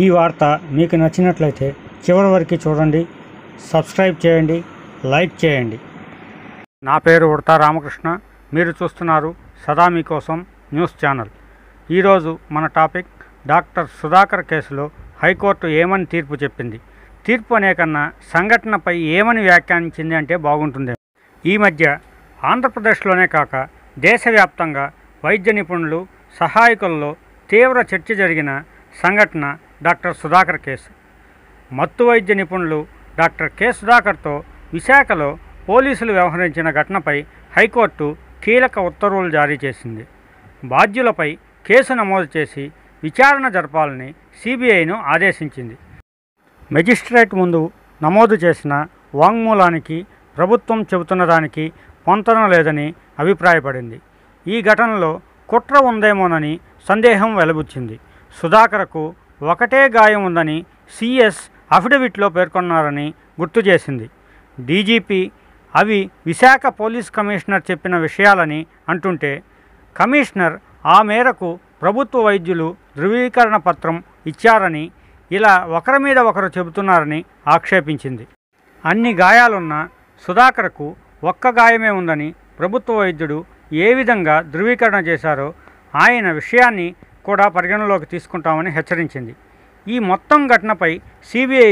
ఈ వార్త మీకు నచ్చినట్లయితే చివరి వరకు చూడండి సబ్స్క్రైబ్ చేయండి లైక్ చేయండి నా పేరు ఉడతా రామకృష్ణ మీరు చూస్తున్నారు సదా మీకోసం న్యూస్ ఛానల్ ఈరోజు మన టాపిక్ డాక్టర్ సుధాకర్ కేసులో హైకోర్టు ఏమని తీర్పు చెప్పింది తీర్పు అనే కన్నా సంఘటనపై ఏమని వ్యాఖ్యానించింది అంటే బాగుంటుంది ఈ మధ్య ఆంధ్రప్రదేశ్లోనే కాక దేశవ్యాప్తంగా వైద్య నిపుణులు సహాయకుల్లో తీవ్ర చర్చ జరిగిన సంఘటన డాక్టర్ సుధాకర్ కేసు మత్తు వైద్య నిపుణులు డాక్టర్ కె సుధాకర్తో విశాఖలో పోలీసులు వ్యవహరించిన ఘటనపై హైకోర్టు కీలక ఉత్తర్వులు జారీ చేసింది బాధ్యులపై కేసు నమోదు చేసి విచారణ జరపాలని సిబిఐను ఆదేశించింది మెజిస్ట్రేట్ ముందు నమోదు చేసిన వాంగ్మూలానికి ప్రభుత్వం చెబుతున్న దానికి పొంతన లేదని అభిప్రాయపడింది ఈ ఘటనలో కుట్ర ఉందేమోనని సందేహం వెలబుచ్చింది సుధాకర్కు ఒకటే గాయం ఉందని సిఎస్ అఫిడవిట్లో పేర్కొన్నారని గుర్తు చేసింది డీజీపీ అవి విశాఖ పోలీస్ కమిషనర్ చెప్పిన విషయాలని అంటుంటే కమిషనర్ ఆ మేరకు ప్రభుత్వ వైద్యులు ధృవీకరణ పత్రం ఇచ్చారని ఇలా ఒకరి మీద ఒకరు చెబుతున్నారని ఆక్షేపించింది అన్ని గాయాలున్న సుధాకర్కు ఒక్క గాయమే ఉందని ప్రభుత్వ వైద్యుడు ఏ విధంగా ధృవీకరణ చేశారో ఆయన విషయాన్ని కూడా పరిగణలోకి తీసుకుంటామని హెచ్చరించింది ఈ మొత్తం ఘటనపై సిబిఐ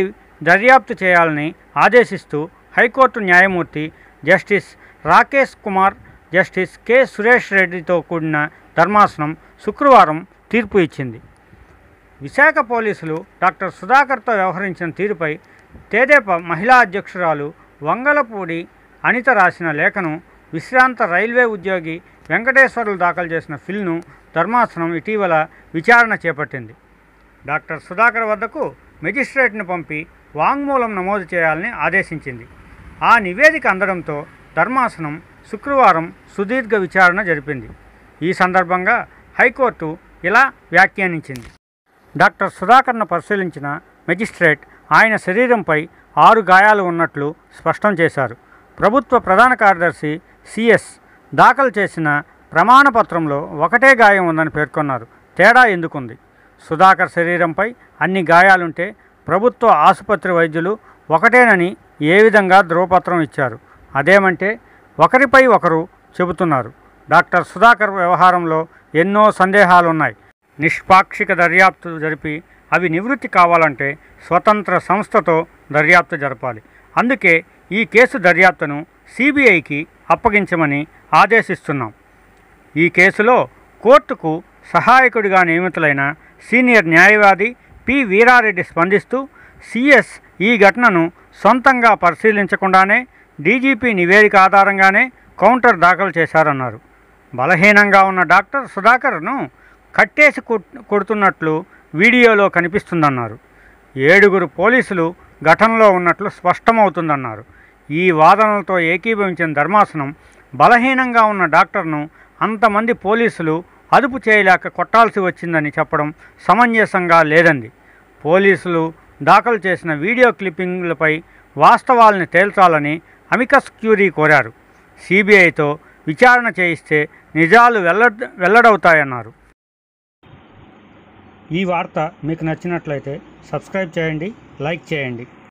దర్యాప్తు చేయాలని ఆదేశిస్తూ హైకోర్టు న్యాయమూర్తి justice Rakesh Kumar justice K Suresh రెడ్డితో కూడిన ధర్మాసనం శుక్రవారం తీర్పు ఇచ్చింది విశాఖ పోలీసులు డాక్టర్ సుధాకర్తో వ్యవహరించిన తీరుపై తేదేప మహిళా అధ్యక్షురాలు వంగలపూడి అనిత రాసిన లేఖను విశ్రాంత రైల్వే ఉద్యోగి వెంకటేశ్వర్లు దాఖలు చేసిన ఫిల్ను ధర్మాసనం ఇటీవల విచారణ చేపట్టింది డాక్టర్ సుధాకర్ వద్దకు మెజిస్ట్రేట్ను పంపి వాంగ్మూలం నమోదు చేయాలని ఆదేశించింది ఆ నివేదిక అందడంతో ధర్మాసనం శుక్రవారం సుదీర్ఘ విచారణ జరిపింది ఈ సందర్భంగా హైకోర్టు ఇలా వ్యాఖ్యానించింది డాక్టర్ సుధాకర్ను పరిశీలించిన మెజిస్ట్రేట్ ఆయన శరీరంపై ఆరు గాయాలు ఉన్నట్లు స్పష్టం చేశారు ప్రభుత్వ ప్రధాన కార్యదర్శి సిఎస్ దాఖలు చేసిన ప్రమాణపత్రంలో ఒకటే గాయం ఉందని పేర్కొన్నారు తేడా ఎందుకుంది సుధాకర్ శరీరంపై అన్ని గాయాలుంటే ప్రభుత్వ ఆసుపత్రి వైద్యులు ఒకటేనని ఏ విధంగా ధృవపత్రం ఇచ్చారు అదేమంటే ఒకరిపై ఒకరు చెబుతున్నారు డాక్టర్ సుధాకర్ వ్యవహారంలో ఎన్నో సందేహాలున్నాయి నిష్పాక్షిక దర్యాప్తు జరిపి అవి నివృత్తి కావాలంటే స్వతంత్ర సంస్థతో దర్యాప్తు జరపాలి అందుకే ఈ కేసు దర్యాప్తును సిబిఐకి అప్పగించమని ఆదేశిస్తున్నాం ఈ కేసులో కోర్టుకు సహాయకుడిగా నియమితులైన సీనియర్ న్యాయవాది పి వీరారెడ్డి స్పందిస్తూ సిఎస్ ఈ ఘటనను సొంతంగా పరిశీలించకుండానే డీజీపీ నివేదిక ఆధారంగానే కౌంటర్ దాఖలు చేశారన్నారు బలహీనంగా ఉన్న డాక్టర్ సుధాకర్ను కట్టేసి కొడుతున్నట్లు వీడియోలో కనిపిస్తుందన్నారు ఏడుగురు పోలీసులు ఘటనలో ఉన్నట్లు స్పష్టమవుతుందన్నారు ఈ వాదనలతో ఏకీభవించిన ధర్మాసనం బలహీనంగా ఉన్న డాక్టర్ను అంతమంది పోలీసులు అదుపు చేయలేక కొట్టాల్సి వచ్చిందని చెప్పడం సమంజసంగా లేదంది పోలీసులు దాఖలు చేసిన వీడియో క్లిప్పింగ్లపై వాస్తవాలను తేల్చాలని అమికస్ క్యూరీ కోరారు సిబిఐతో విచారణ చేయిస్తే నిజాలు వెల్ల వెల్లడవుతాయన్నారు ఈ వార్త మీకు నచ్చినట్లయితే సబ్స్క్రైబ్ చేయండి లైక్ చేయండి